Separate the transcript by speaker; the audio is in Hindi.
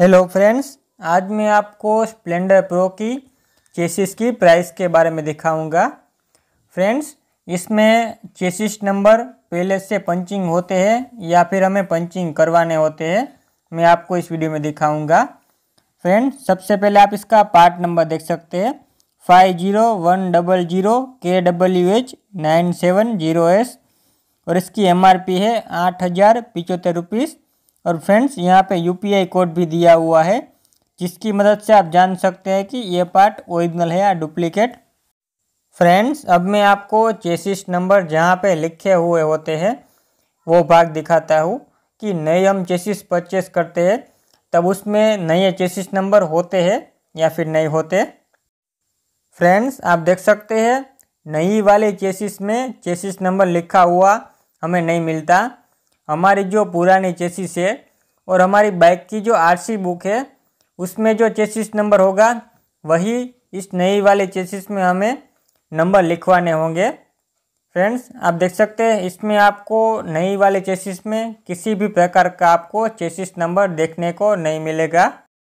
Speaker 1: हेलो फ्रेंड्स आज मैं आपको स्प्लेंडर प्रो की चेसिस की प्राइस के बारे में दिखाऊंगा फ्रेंड्स इसमें चेसिस नंबर पहले से पंचिंग होते हैं या फिर हमें पंचिंग करवाने होते हैं मैं आपको इस वीडियो में दिखाऊंगा फ्रेंड्स सबसे पहले आप इसका पार्ट नंबर देख सकते हैं five zero one double zero K W H nine seven zero S और इसकी एम है आठ हज़ार पिचहत्तर रुपीज़ और फ्रेंड्स यहाँ पे यूपीआई कोड भी दिया हुआ है जिसकी मदद से आप जान सकते हैं कि ये पार्ट ओरिजिनल है या डुप्लीकेट फ्रेंड्स अब मैं आपको चेसिस नंबर जहाँ पे लिखे हुए होते हैं वो भाग दिखाता हूँ कि नए हम चेसिस परचेस करते हैं तब उसमें नए चेसिस नंबर होते हैं या फिर नहीं होते फ्रेंड्स आप देख सकते हैं नई वाले चेसिस में चेसिस नंबर लिखा हुआ हमें नहीं मिलता हमारी जो पुरानी चेसिस है और हमारी बाइक की जो आरसी बुक है उसमें जो चेसिस नंबर होगा वही इस नई वाले चेसिस में हमें नंबर लिखवाने होंगे फ्रेंड्स आप देख सकते हैं इसमें आपको नई वाले चेसिस में किसी भी प्रकार का आपको चेसिस नंबर देखने को नहीं मिलेगा